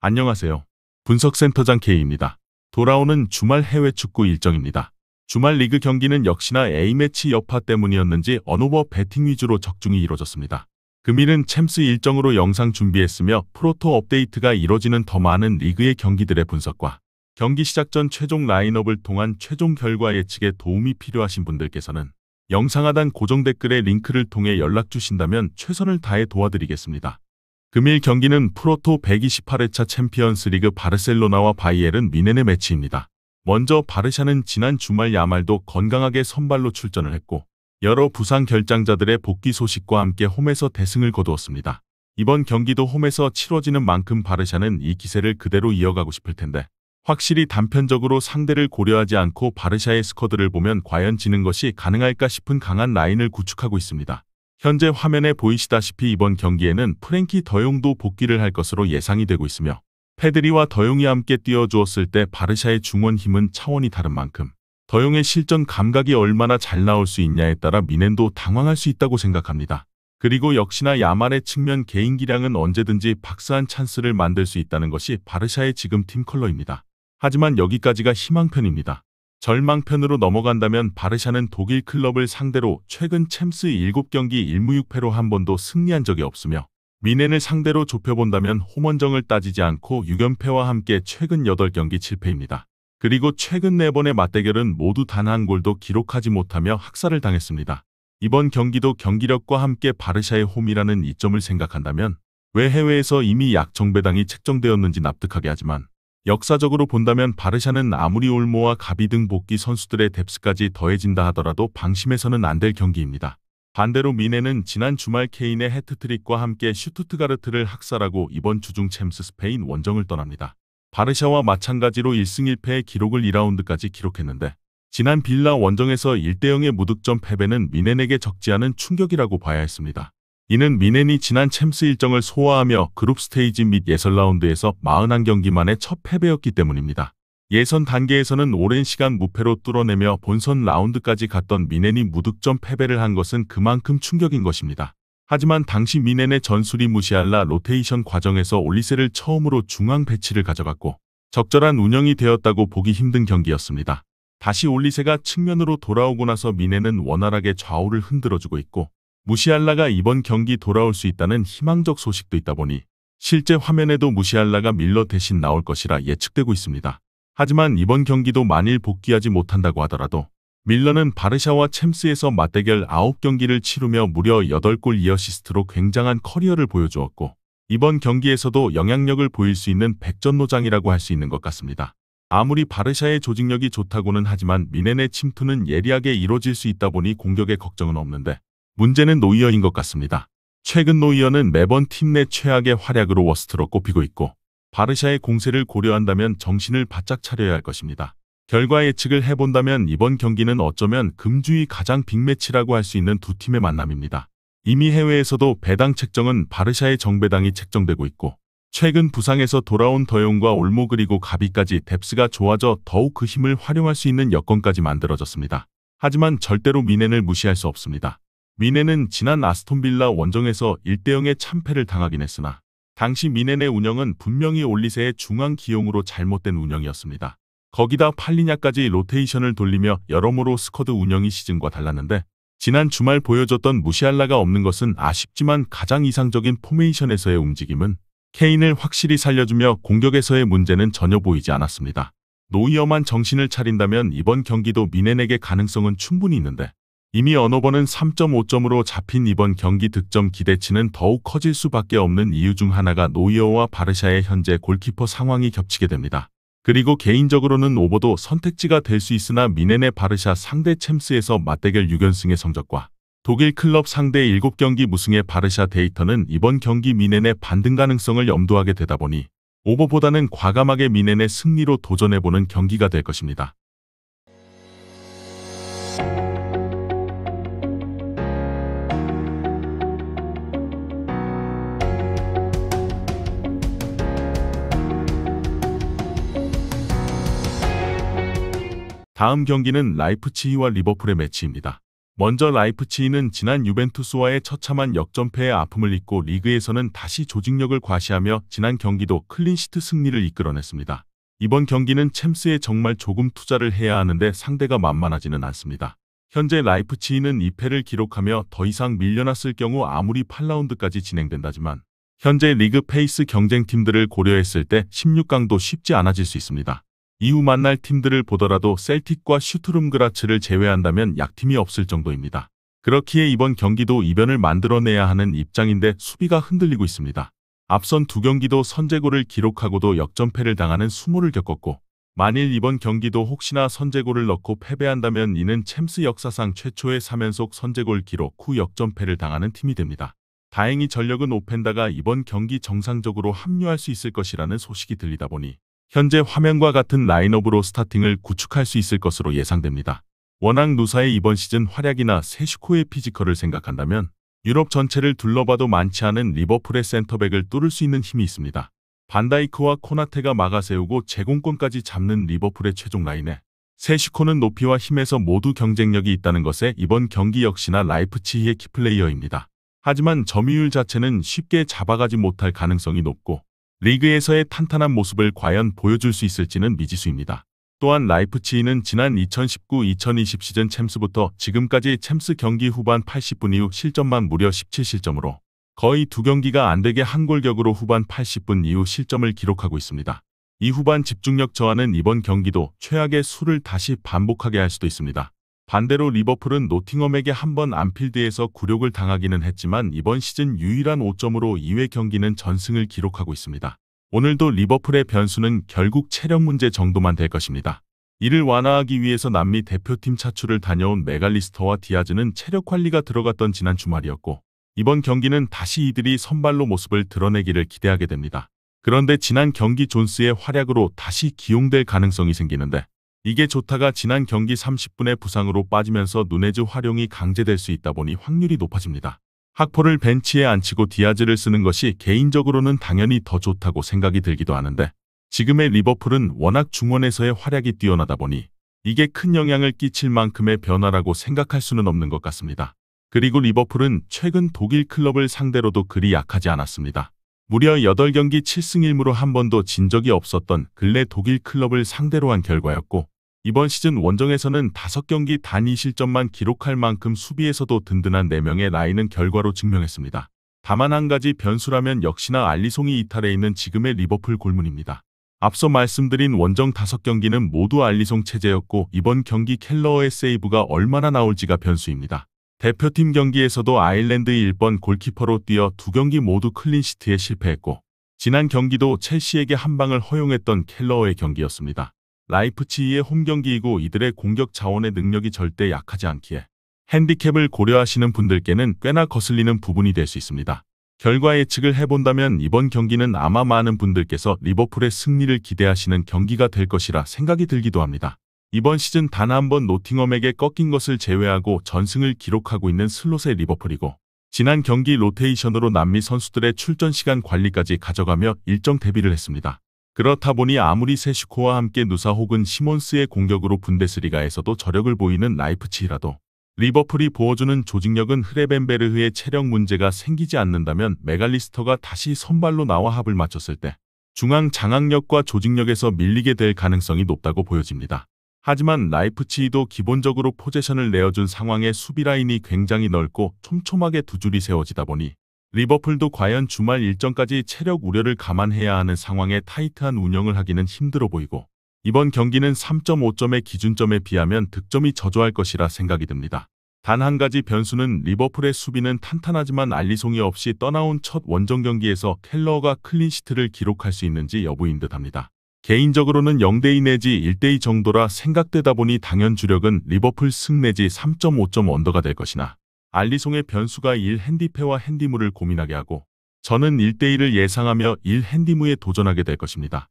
안녕하세요. 분석센터장 K입니다. 돌아오는 주말 해외 축구 일정입니다. 주말 리그 경기는 역시나 A매치 여파 때문이었는지 언오버 배팅 위주로 적중이 이루어졌습니다 금일은 챔스 일정으로 영상 준비했으며 프로토 업데이트가 이뤄지는 더 많은 리그의 경기들의 분석과 경기 시작 전 최종 라인업을 통한 최종 결과 예측에 도움이 필요하신 분들께서는 영상 하단 고정 댓글의 링크를 통해 연락 주신다면 최선을 다해 도와드리겠습니다. 금일 경기는 프로토 128회차 챔피언스 리그 바르셀로나와 바이에른 미네네 매치입니다. 먼저 바르샤는 지난 주말 야말도 건강하게 선발로 출전을 했고 여러 부상 결장자들의 복귀 소식과 함께 홈에서 대승을 거두었습니다. 이번 경기도 홈에서 치러지는 만큼 바르샤는 이 기세를 그대로 이어가고 싶을 텐데 확실히 단편적으로 상대를 고려하지 않고 바르샤의 스쿼드를 보면 과연 지는 것이 가능할까 싶은 강한 라인을 구축하고 있습니다. 현재 화면에 보이시다시피 이번 경기에는 프랭키 더용도 복귀를 할 것으로 예상이 되고 있으며 페드리와 더용이 함께 뛰어주었을 때 바르샤의 중원 힘은 차원이 다른 만큼 더용의 실전 감각이 얼마나 잘 나올 수 있냐에 따라 미넨도 당황할 수 있다고 생각합니다. 그리고 역시나 야만의 측면 개인기량은 언제든지 박스한 찬스를 만들 수 있다는 것이 바르샤의 지금 팀 컬러입니다. 하지만 여기까지가 희망편입니다. 절망편으로 넘어간다면 바르샤는 독일 클럽을 상대로 최근 챔스 7경기 1무 6패로 한 번도 승리한 적이 없으며 미넨을 상대로 좁혀본다면 홈원정을 따지지 않고 6연패와 함께 최근 8경기 7패입니다. 그리고 최근 4번의 맞대결은 모두 단 한 골도 기록하지 못하며 학살을 당했습니다. 이번 경기도 경기력과 함께 바르샤의 홈이라는 이점을 생각한다면 왜 해외에서 이미 약정배당이 책정되었는지 납득하게 하지만 역사적으로 본다면 바르샤는 아무리 올모와 가비 등 복귀 선수들의 뎁스까지 더해진다 하더라도 방심해서는 안 될 경기입니다. 반대로 미네는 지난 주말 케인의 해트트릭과 함께 슈투트가르트를 학살하고 이번 주중 챔스 스페인 원정을 떠납니다. 바르샤와 마찬가지로 1승 1패의 기록을 2라운드까지 기록했는데 지난 빌라 원정에서 1대0의 무득점 패배는 미넨에게 적지 않은 충격이라고 봐야 했습니다. 이는 미넨이 지난 챔스 일정을 소화하며 그룹 스테이지 및 예선 라운드에서 41경기만의 첫 패배였기 때문입니다. 예선 단계에서는 오랜 시간 무패로 뚫어내며 본선 라운드까지 갔던 미넨이 무득점 패배를 한 것은 그만큼 충격인 것입니다. 하지만 당시 미넨의 전술이 무시할라 로테이션 과정에서 올리세를 처음으로 중앙 배치를 가져갔고 적절한 운영이 되었다고 보기 힘든 경기였습니다. 다시 올리세가 측면으로 돌아오고 나서 미넨은 원활하게 좌우를 흔들어주고 있고 무시할라가 이번 경기 돌아올 수 있다는 희망적 소식도 있다 보니 실제 화면에도 무시할라가 밀러 대신 나올 것이라 예측되고 있습니다. 하지만 이번 경기도 만일 복귀하지 못한다고 하더라도 밀러는 바르샤와 챔스에서 맞대결 9경기를 치르며 무려 8골 2어시스트로 굉장한 커리어를 보여주었고 이번 경기에서도 영향력을 보일 수 있는 백전노장이라고 할 수 있는 것 같습니다. 아무리 바르샤의 조직력이 좋다고는 하지만 미넨의 침투는 예리하게 이뤄질수 있다 보니 공격에 걱정은 없는데 문제는 노이어인 것 같습니다. 최근 노이어는 매번 팀 내 최악의 활약으로 워스트로 꼽히고 있고 바르샤의 공세를 고려한다면 정신을 바짝 차려야 할 것입니다. 결과 예측을 해본다면 이번 경기는 어쩌면 금주의 가장 빅매치라고 할 수 있는 두 팀의 만남입니다. 이미 해외에서도 배당 책정은 바르샤의 정배당이 책정되고 있고 최근 부상에서 돌아온 더용과 올모 그리고 가비까지 뎁스가 좋아져 더욱 그 힘을 활용할 수 있는 여건까지 만들어졌습니다. 하지만 절대로 미넨을 무시할 수 없습니다. 미네는 지난 아스톤빌라 원정에서 1대0의 참패를 당하긴 했으나 당시 미네의 운영은 분명히 올리세의 중앙 기용으로 잘못된 운영이었습니다. 거기다 팔리냐까지 로테이션을 돌리며 여러모로 스쿼드 운영이 시즌과 달랐는데 지난 주말 보여줬던 무시할라가 없는 것은 아쉽지만 가장 이상적인 포메이션에서의 움직임은 케인을 확실히 살려주며 공격에서의 문제는 전혀 보이지 않았습니다. 노이어만 정신을 차린다면 이번 경기도 미넨에게 가능성은 충분히 있는데 이미 언어번은 3.5점으로 잡힌 이번 경기 득점 기대치는 더욱 커질 수밖에 없는 이유 중 하나가 노이어와 바르샤의 현재 골키퍼 상황이 겹치게 됩니다. 그리고 개인적으로는 오버도 선택지가 될 수 있으나 미넨의 바르샤 상대 챔스에서 맞대결 6연승의 성적과 독일 클럽 상대 7경기 무승의 바르샤 데이터는 이번 경기 미넨의 반등 가능성을 염두하게 되다 보니 오버보다는 과감하게 미넨의 승리로 도전해보는 경기가 될 것입니다. 다음 경기는 라이프치히와 리버풀의 매치입니다. 먼저 라이프치히는 지난 유벤투스와의 처참한 역전패의 아픔을 잊고 리그에서는 다시 조직력을 과시하며 지난 경기도 클린시트 승리를 이끌어냈습니다. 이번 경기는 챔스에 정말 조금 투자를 해야 하는데 상대가 만만하지는 않습니다. 현재 라이프치히는 2패를 기록하며 더 이상 밀려났을 경우 아무리 8라운드까지 진행된다지만 현재 리그 페이스 경쟁팀들을 고려했을 때 16강도 쉽지 않아질 수 있습니다. 이후 만날 팀들을 보더라도 셀틱과 슈트룸그라츠를 제외한다면 약팀이 없을 정도입니다. 그렇기에 이번 경기도 이변을 만들어내야 하는 입장인데 수비가 흔들리고 있습니다. 앞선 두 경기도 선제골을 기록하고도 역전패를 당하는 수모를 겪었고 만일 이번 경기도 혹시나 선제골을 넣고 패배한다면 이는 챔스 역사상 최초의 3연속 선제골 기록 후 역전패를 당하는 팀이 됩니다. 다행히 전력은 오펜다가 이번 경기 정상적으로 합류할 수 있을 것이라는 소식이 들리다 보니 현재 화면과 같은 라인업으로 스타팅을 구축할 수 있을 것으로 예상됩니다. 워낙 누사의 이번 시즌 활약이나 세슈코의 피지컬을 생각한다면 유럽 전체를 둘러봐도 많지 않은 리버풀의 센터백을 뚫을 수 있는 힘이 있습니다. 반다이크와 코나테가 막아세우고 제공권까지 잡는 리버풀의 최종 라인에 세슈코는 높이와 힘에서 모두 경쟁력이 있다는 것에 이번 경기 역시나 라이프치히의 키플레이어입니다. 하지만 점유율 자체는 쉽게 잡아가지 못할 가능성이 높고 리그에서의 탄탄한 모습을 과연 보여줄 수 있을지는 미지수입니다. 또한 라이프치히는 지난 2019-2020 시즌 챔스부터 지금까지 챔스 경기 후반 80분 이후 실점만 무려 17실점으로 거의 두 경기가 안 되게 한 골격으로 후반 80분 이후 실점을 기록하고 있습니다. 이 후반 집중력 저하는 이번 경기도 최악의 수를 다시 반복하게 할 수도 있습니다. 반대로 리버풀은 노팅엄에게 한 번 안필드에서 굴욕을 당하기는 했지만 이번 시즌 유일한 5점으로 2회 경기는 전승을 기록하고 있습니다. 오늘도 리버풀의 변수는 결국 체력 문제 정도만 될 것입니다. 이를 완화하기 위해서 남미 대표팀 차출을 다녀온 메갈리스터와 디아즈는 체력 관리가 들어갔던 지난 주말이었고 이번 경기는 다시 이들이 선발로 모습을 드러내기를 기대하게 됩니다. 그런데 지난 경기 존스의 활약으로 다시 기용될 가능성이 생기는데 이게 좋다가 지난 경기 30분에 부상으로 빠지면서 누네즈 활용이 강제될 수 있다 보니 확률이 높아집니다. 학포를 벤치에 앉히고 디아즈를 쓰는 것이 개인적으로는 당연히 더 좋다고 생각이 들기도 하는데 지금의 리버풀은 워낙 중원에서의 활약이 뛰어나다 보니 이게 큰 영향을 끼칠 만큼의 변화라고 생각할 수는 없는 것 같습니다. 그리고 리버풀은 최근 독일 클럽을 상대로도 그리 약하지 않았습니다. 무려 8경기 7승 1무로 한 번도 진 적이 없었던 근래 독일 클럽을 상대로 한 결과였고 이번 시즌 원정에서는 5경기 단 2실점만 기록할 만큼 수비에서도 든든한 4명의 라인은 결과로 증명했습니다. 다만 한 가지 변수라면 역시나 알리송이 이탈해 있는 지금의 리버풀 골문입니다. 앞서 말씀드린 원정 5경기는 모두 알리송 체제였고 이번 경기 켈러의 세이브가 얼마나 나올지가 변수입니다. 대표팀 경기에서도 아일랜드의 1번 골키퍼로 뛰어 두 경기 모두 클린시트에 실패했고 지난 경기도 첼시에게 한 방을 허용했던 켈러의 경기였습니다. 라이프치히의 홈 경기이고 이들의 공격 자원의 능력이 절대 약하지 않기에 핸디캡을 고려하시는 분들께는 꽤나 거슬리는 부분이 될 수 있습니다. 결과 예측을 해본다면 이번 경기는 아마 많은 분들께서 리버풀의 승리를 기대하시는 경기가 될 것이라 생각이 들기도 합니다. 이번 시즌 단 한 번 노팅엄에게 꺾인 것을 제외하고 전승을 기록하고 있는 슬롯의 리버풀이고 지난 경기 로테이션으로 남미 선수들의 출전 시간 관리까지 가져가며 일정 대비를 했습니다. 그렇다 보니 아무리 세시코와 함께 누사 혹은 시몬스의 공격으로 분데스리가에서도 저력을 보이는 라이프치히라도 리버풀이 보여주는 조직력은 흐레벤베르흐의 체력 문제가 생기지 않는다면 메갈리스터가 다시 선발로 나와 합을 맞췄을 때 중앙 장악력과 조직력에서 밀리게 될 가능성이 높다고 보여집니다. 하지만 라이프치히도 기본적으로 포제션을 내어준 상황에 수비라인이 굉장히 넓고 촘촘하게 두 줄이 세워지다 보니 리버풀도 과연 주말 일정까지 체력 우려를 감안해야 하는 상황에 타이트한 운영을 하기는 힘들어 보이고 이번 경기는 3.5점의 기준점에 비하면 득점이 저조할 것이라 생각이 듭니다. 단 한 가지 변수는 리버풀의 수비는 탄탄하지만 알리송이 없이 떠나온 첫 원정 경기에서 켈러가 클린시트를 기록할 수 있는지 여부인 듯합니다. 개인적으로는 0대2 내지 1대2 정도라 생각되다 보니 당연 주력은 리버풀 승 내지 3.5점 언더가 될 것이나 알리송의 변수가 1핸디패와 핸디무를 고민하게 하고 저는 1대1을 예상하며 1 핸디무에 도전하게 될 것입니다.